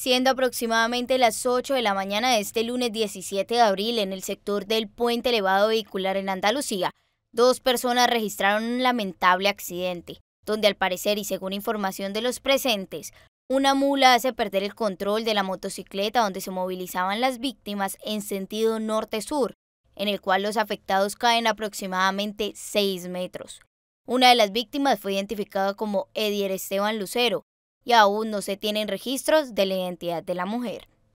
Siendo aproximadamente las 8 de la mañana de este lunes 17 de abril en el sector del puente elevado vehicular en Andalucía, dos personas registraron un lamentable accidente, donde al parecer y según información de los presentes, una mula hace perder el control de la motocicleta donde se movilizaban las víctimas en sentido norte-sur, en el cual los afectados caen aproximadamente 6 metros. Una de las víctimas fue identificada como Edier Esteban Lucero, y aún no se tienen registros de la identidad de la mujer.